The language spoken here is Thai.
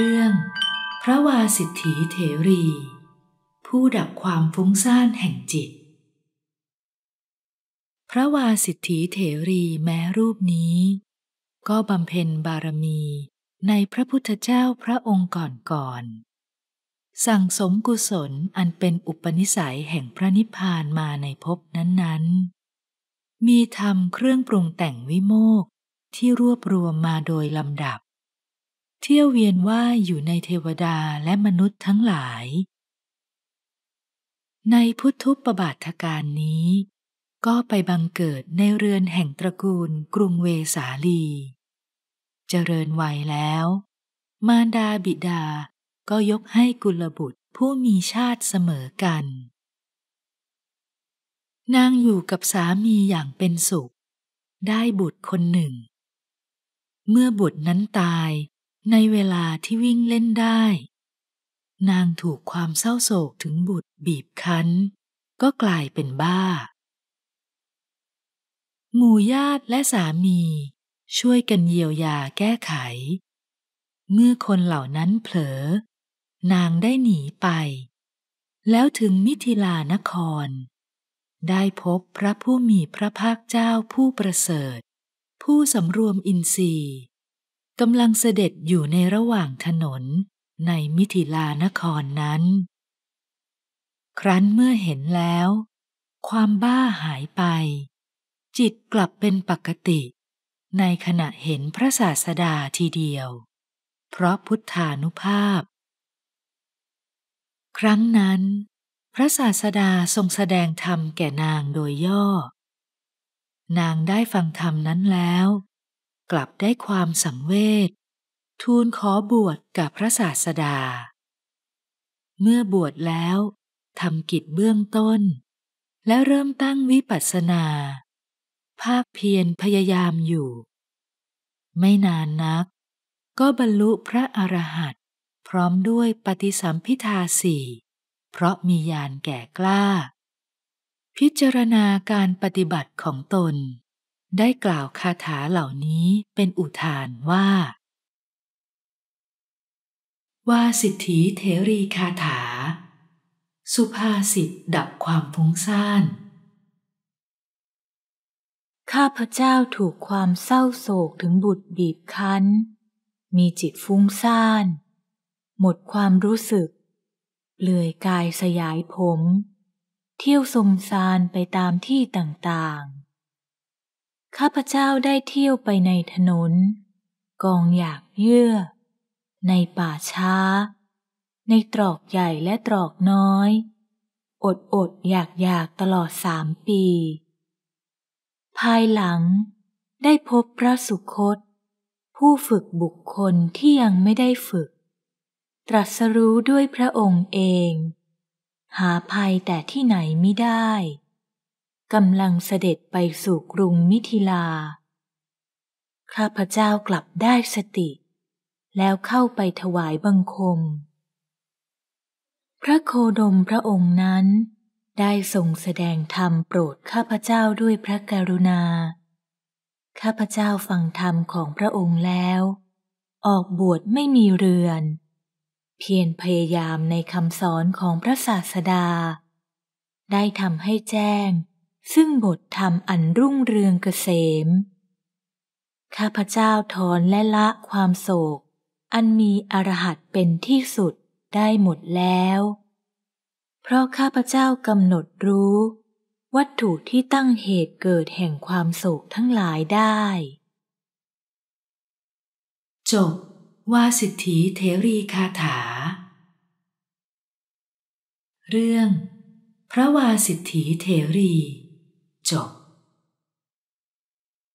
เรื่อง พระวาสิทธิเถรี ผู้ดับความฟุ้งซ่านแห่งจิต พระวาสิทธิเถรีแม้รูปนี้ ก็บำเพ็ญบารมีในพระพุทธเจ้าพระองค์ก่อนก่อน สั่งสมกุศลอันเป็นอุปนิสัยแห่งพระนิพพานมาในภพนั้นๆ มีธรรมเครื่องปรุงแต่งวิโมกที่รวบรวมมาโดยลำดับเที่ยวเวียนว่ายอยู่ในเทวดาและมนุษย์ทั้งหลาย ในพุทธุปบาทการนี้ ก็ไปบังเกิดในเรือนแห่งตระกูลกรุงเวสาลี เจริญวัยแล้ว มารดาบิดาก็ยกให้กุลบุตรผู้มีชาติเสมอกัน นางอยู่กับสามีอย่างเป็นสุข ได้บุตรคนหนึ่ง เมื่อบุตรนั้นตายในเวลาที่วิ่งเล่นได้ นางถูกความเศร้าโศกถึงบุตรบีบคั้น ก็กลายเป็นบ้าหมู่ญาติและสามี ช่วยกันเยียวยาแก้ไข เมื่อคนเหล่านั้นเผลอ นางได้หนีไป แล้วถึงมิถิลานคร ได้พบพระผู้มีพระภาคเจ้าผู้ประเสริฐ ผู้สำรวมอินทรีย์กำลังเสด็จอยู่ในระหว่างถนนในมิถิลานครนั้น ครั้นเมื่อเห็นแล้ว ความบ้าหายไป จิตกลับเป็นปกติ ในขณะเห็นพระศาสดาทีเดียว เพราะพุทธานุภาพ ครั้งนั้น พระศาสดาทรงแสดงธรรมแก่นางโดยย่อ นางได้ฟังธรรมนั้นแล้วกลับได้ความสังเวชทูลขอบวชกับพระศาสดา เมื่อบวชแล้วทำกิจเบื้องต้น และเริ่มตั้งวิปัสสนา ภาคเพียรพยายามอยู่ ไม่นานนัก ก็บรรลุพระอรหันต์พร้อมด้วยปฏิสัมพิทาสี่ เพราะมีญาณแก่กล้า พิจารณาการปฏิบัติของตนได้กล่าวคาถาเหล่านี้เป็นอุทานว่าวาสิทธิเทรีคาถา สุภาษิตดับความฟุ้งซ่านข้าพเจ้าถูกความเศร้าโศกถึงบุตรบีบคั้น มีจิตฟุ้งซ่าน หมดความรู้สึกเลือยกายสยายผม เที่ยวสมซานไปตามที่ต่างๆข้าพเจ้าได้เที่ยวไปในถนน กองหยากเยื่อ ในป่าช้า ในตรอกใหญ่และตรอกน้อย อดอดอยากอยากตลอดสามปี ภายหลังได้พบพระสุคต ผู้ฝึกบุคคลที่ยังไม่ได้ฝึก ตรัสรู้ด้วยพระองค์เอง หาภัยแต่ที่ไหนไม่ได้กำลังเสด็จไปสู่กรุงมิถิลา ข้าพเจ้ากลับได้สติ แล้วเข้าไปถวายบังคม พระโคดมพระองค์นั้น ได้ทรงแสดงธรรมโปรดข้าพเจ้าด้วยพระกรุณา ข้าพเจ้าฟังธรรมของพระองค์แล้ว ออกบวชไม่มีเรือน เพียรพยายามในคำสอนของพระศาสดา ได้ทำให้แจ้งซึ่งบทธรรมอันรุ่งเรืองเกษมข้าพเจ้าถอนและละความโศก อันมีอรหัตเป็นที่สุดได้หมดแล้ว เพราะข้าพเจ้ากำหนดรู้ วัตถุที่ตั้งเหตุเกิดแห่งความโศกทั้งหลายได้จบว่าสิทธิเทรีคาถา เรื่อง พระวาสิทธิเทรี Cho.